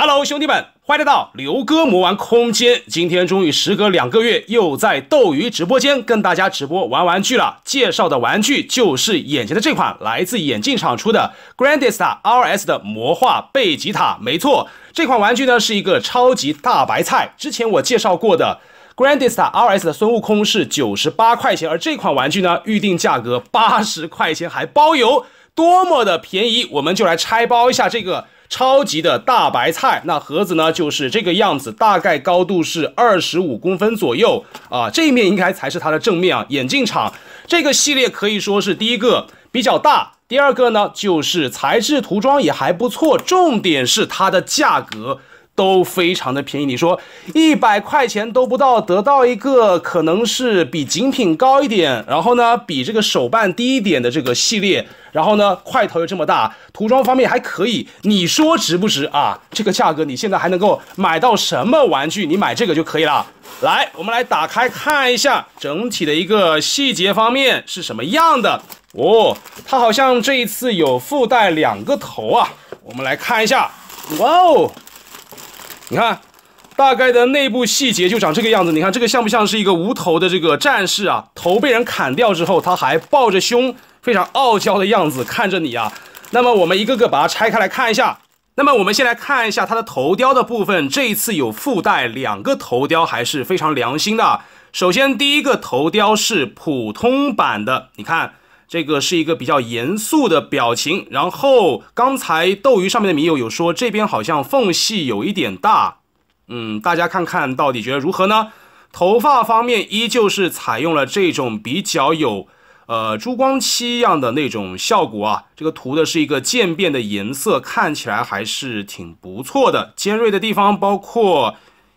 Hello，兄弟们，欢迎来到刘哥魔玩空间。今天终于时隔两个月，又在斗鱼直播间跟大家直播玩玩具了。介绍的玩具就是眼前的这款，来自眼镜厂出的 Grandista RS 的魔化贝吉塔。没错，这款玩具呢是一个超级大白菜。之前我介绍过的 Grandista RS 的孙悟空是九十八块钱，而这款玩具呢预定价格八十块钱还包邮，多么的便宜！我们就来拆包一下这个。超级的大白菜，那盒子呢就是这个样子，大概高度是二十五公分左右啊。这一面应该才是它的正面啊。眼镜厂这个系列可以说是第一个比较大，第二个呢就是材质涂装也还不错，重点是它的价格。都非常的便宜，你说一百块钱都不到，得到一个可能是比精品高一点，然后呢比这个手办低一点的这个系列，然后呢块头又这么大，涂装方面还可以，你说值不值啊？这个价格你现在还能够买到什么玩具？你买这个就可以了。来，我们来打开看一下整体的一个细节方面是什么样的哦。它好像这一次有附带两个头啊，我们来看一下，哇哦！你看，大概的内部细节就长这个样子。你看这个像不像是一个无头的这个战士啊？头被人砍掉之后，他还抱着胸，非常傲娇的样子看着你啊。那么我们一个个把它拆开来看一下。那么我们先来看一下它的头雕的部分。这一次有附带两个头雕，还是非常良心的。首先第一个头雕是普通版的，你看。这个是一个比较严肃的表情。然后刚才斗鱼上面的迷友有说这边好像缝隙有一点大，嗯，大家看看到底觉得如何呢？头发方面依旧是采用了这种比较有呃珠光漆一样的那种效果啊。这个涂的是一个渐变的颜色，看起来还是挺不错的。尖锐的地方包括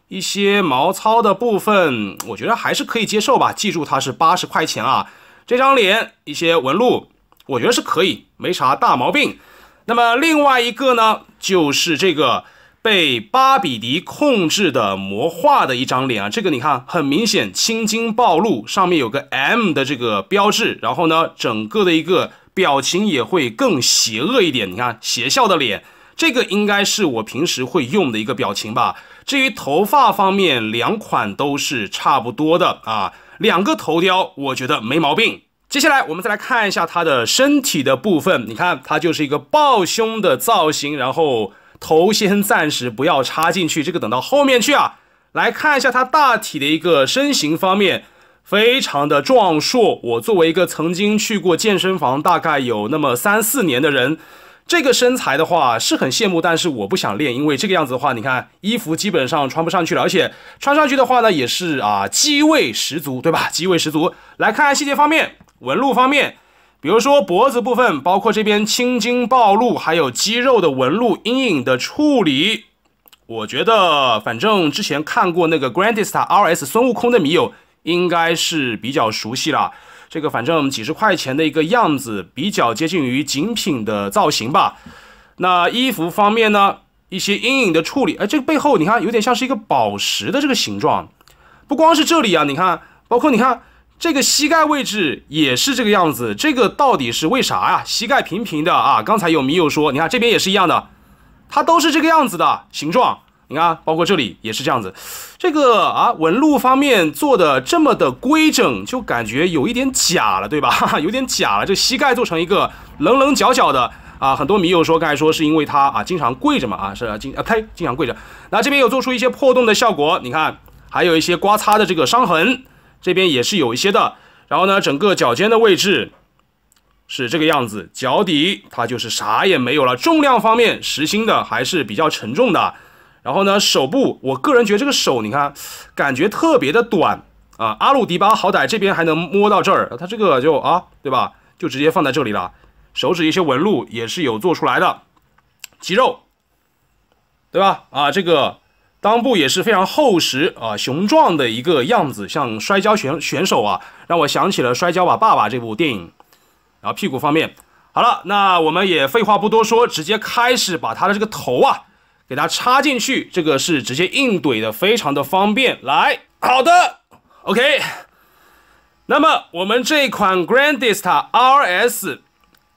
一些毛糙的部分，我觉得还是可以接受吧。记住，它是八十块钱啊。这张脸一些纹路，我觉得是可以，没啥大毛病。那么另外一个呢，就是这个被巴比迪控制的魔化的一张脸啊，这个你看很明显青筋暴露，上面有个 M 的这个标志，然后呢，整个的一个表情也会更邪恶一点。你看邪笑的脸，这个应该是我平时会用的一个表情吧。至于头发方面，两款都是差不多的啊。两个头雕，我觉得没毛病。接下来我们再来看一下它的身体的部分，你看它就是一个抱胸的造型，然后头先暂时不要插进去，这个等到后面去啊。来看一下它大体的一个身形方面，非常的壮硕。我作为一个曾经去过健身房，大概有那么三四年的人。这个身材的话是很羡慕，但是我不想练，因为这个样子的话，你看衣服基本上穿不上去了，而且穿上去的话呢，也是啊，机位十足，对吧？机位十足。来看看细节方面，纹路方面，比如说脖子部分，包括这边青筋暴露，还有肌肉的纹路、阴影的处理，我觉得反正之前看过那个 Grandista RS 孙悟空的迷友，应该是比较熟悉了。这个反正几十块钱的一个样子，比较接近于精品的造型吧。那衣服方面呢，一些阴影的处理，哎，这个背后你看有点像是一个宝石的这个形状，不光是这里啊，你看，包括你看这个膝盖位置也是这个样子，这个到底是为啥呀？膝盖平平的啊，刚才有迷友说，你看这边也是一样的，它都是这个样子的形状。你看，包括这里也是这样子，这个啊纹路方面做的这么的规整，就感觉有一点假了，对吧？有点假了。这膝盖做成一个棱棱角角的啊，很多迷友说刚才说是因为他啊经常跪着嘛啊是经啊呸经常跪着。那这边有做出一些破洞的效果，你看还有一些刮擦的这个伤痕，这边也是有一些的。然后呢，整个脚尖的位置是这个样子，脚底它就是啥也没有了。重量方面，实心的还是比较沉重的。然后呢，手部，我个人觉得这个手，你看，感觉特别的短啊。阿鲁迪巴好歹这边还能摸到这儿，他这个就啊，对吧？就直接放在这里了。手指一些纹路也是有做出来的，肌肉，对吧？啊，这个裆部也是非常厚实啊，雄壮的一个样子，像摔跤选选手啊，让我想起了《摔跤吧，爸爸》这部电影。然后屁股方面，好了，那我们也废话不多说，直接开始把他的这个头啊。给它插进去，这个是直接硬怼的，非常的方便。来，好的，OK。那么我们这款 Grandista RS，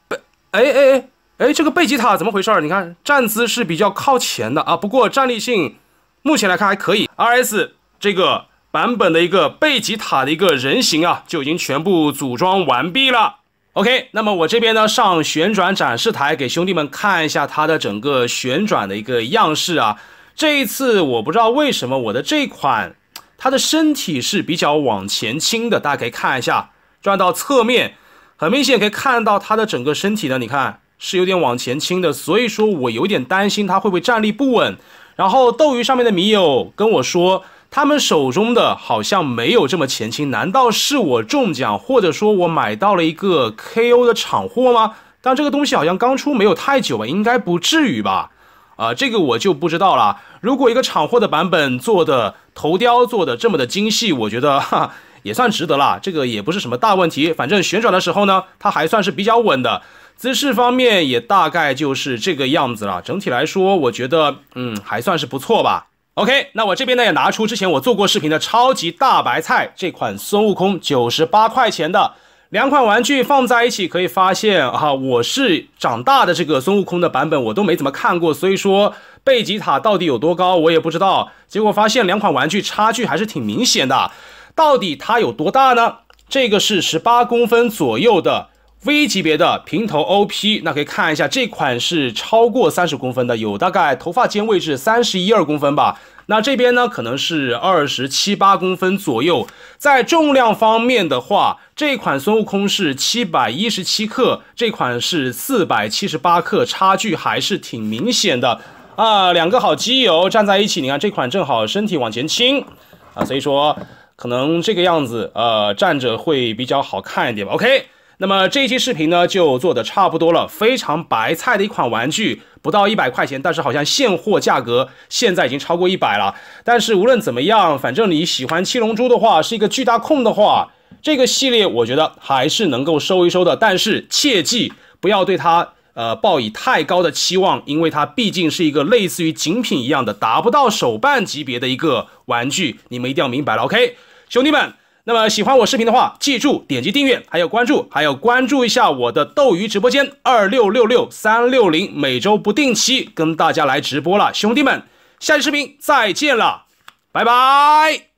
哎哎哎哎，这个贝吉塔怎么回事儿？你看站姿是比较靠前的啊，不过站立性目前来看还可以。RS 这个版本的一个贝吉塔的一个人形啊，就已经全部组装完毕了。OK，那么我这边呢上旋转展示台给兄弟们看一下它的整个旋转的一个样式啊。这一次我不知道为什么我的这款，它的身体是比较往前倾的，大家可以看一下，转到侧面，很明显可以看到它的整个身体呢，你看是有点往前倾的，所以说我有点担心它会不会站立不稳。然后斗鱼上面的米友跟我说。他们手中的好像没有这么前倾，难道是我中奖，或者说我买到了一个 KO 的厂货吗？但这个东西好像刚出没有太久吧，应该不至于吧？啊，这个我就不知道了。如果一个厂货的版本做的头雕做的这么的精细，我觉得 哈也算值得了。这个也不是什么大问题，反正旋转的时候呢，它还算是比较稳的。姿势方面也大概就是这个样子了。整体来说，我觉得嗯，还算是不错吧。OK，那我这边呢也拿出之前我做过视频的超级大白菜这款孙悟空九十八块钱的两款玩具放在一起，可以发现哈，我是长大的这个孙悟空的版本我都没怎么看过，所以说贝吉塔到底有多高我也不知道。结果发现两款玩具差距还是挺明显的，到底它有多大呢？这个是十八公分左右的。V 级别的平头 OP，那可以看一下这款是超过三十公分的，有大概头发尖位置三十一二公分吧。那这边呢，可能是二十七八公分左右。在重量方面的话，这款孙悟空是七百一十七克，这款是四百七十八克，差距还是挺明显的啊。两个好基友站在一起，你看这款正好身体往前倾啊，所以说可能这个样子呃站着会比较好看一点吧。OK。那么这一期视频呢就做的差不多了，非常白菜的一款玩具，不到一百块钱，但是好像现货价格现在已经超过一百了。但是无论怎么样，反正你喜欢七龙珠的话，是一个巨大控的话，这个系列我觉得还是能够收一收的。但是切记不要对它呃抱以太高的期望，因为它毕竟是一个类似于精品一样的，达不到手办级别的一个玩具，你们一定要明白了，OK，兄弟们。那么喜欢我视频的话，记住点击订阅，还有关注，还有关注一下我的斗鱼直播间二六六六三六零，每周不定期跟大家来直播了，兄弟们，下期视频再见了，拜拜。